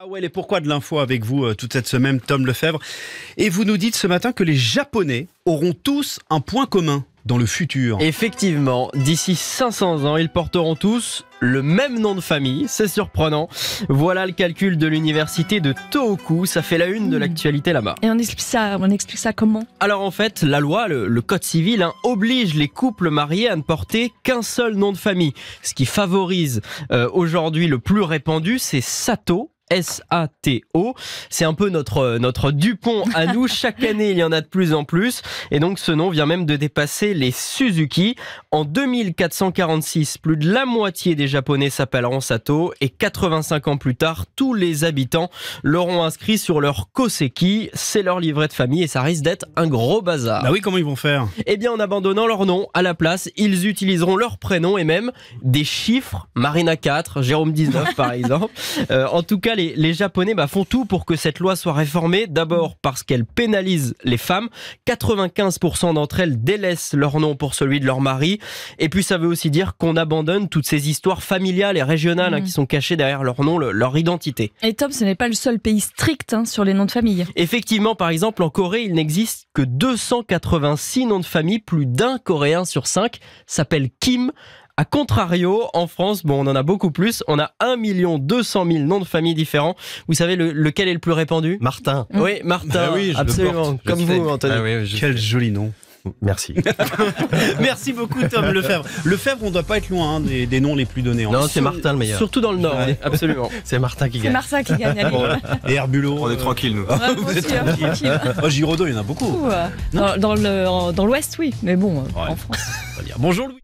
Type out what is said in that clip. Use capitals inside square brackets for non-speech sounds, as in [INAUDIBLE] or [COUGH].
Ah ouais, les pourquoi de l'info avec vous euh, toute cette semaine, Tom Lefebvre. Et vous nous dites ce matin que les Japonais auront tous un point commun dans le futur. Effectivement, d'ici 500 ans, ils porteront tous le même nom de famille, c'est surprenant. Voilà le calcul de l'université de Tohoku, ça fait la une de l'actualité là-bas. Et on explique ça, on explique ça comment Alors en fait, la loi, le, code civil, hein, oblige les couples mariés à ne porter qu'un seul nom de famille. Ce qui favorise euh, aujourd'hui le plus répandu, c'est Sato S-A-T-O. C'est un peu notre, euh, notre Dupont à [LAUGHS] nous. Chaque année, il y en a de plus en plus. Et donc, ce nom vient même de dépasser les Suzuki. En 2446, plus de la moitié des Japonais s'appelleront Sato. Et 85 ans plus tard, tous les habitants l'auront inscrit sur leur Koseki. C'est leur livret de famille et ça risque d'être un gros bazar. Bah oui, comment ils vont faire Eh bien, en abandonnant leur nom à la place, ils utiliseront leur prénom et même des chiffres. Marina 4, Jérôme 19 par [LAUGHS] exemple. Euh, en tout cas, les les, les Japonais bah, font tout pour que cette loi soit réformée. D'abord parce qu'elle pénalise les femmes. 95% d'entre elles délaissent leur nom pour celui de leur mari. Et puis ça veut aussi dire qu'on abandonne toutes ces histoires familiales et régionales hein, mmh. qui sont cachées derrière leur nom, leur identité. Et Tom, ce n'est pas le seul pays strict hein, sur les noms de famille. Effectivement, par exemple, en Corée, il n'existe que 286 noms de famille. Plus d'un Coréen sur cinq s'appelle Kim, a contrario, en France, bon, on en a beaucoup plus. On a 1 200 000 noms de familles différents. Vous savez lequel est le plus répandu Martin. Mm. Oui, Martin. oui, absolument. comme vous, Anthony. Quel joli nom. Merci. [LAUGHS] Merci beaucoup, Tom Lefebvre. Lefebvre, on ne doit pas être loin hein, des, noms les plus donnés. Non, c'est Martin le meilleur. Surtout dans le Nord, absolument. [LAUGHS] C'est Martin qui gagne. C'est Martin qui gagne. et Herbulot. On est euh, tranquille, nous. [LAUGHS] Ouais, hein, oh, Giraudot, il y en a beaucoup. Hein. dans, dans l'Ouest, oui, mais bon, en France. Bonjour, Louis.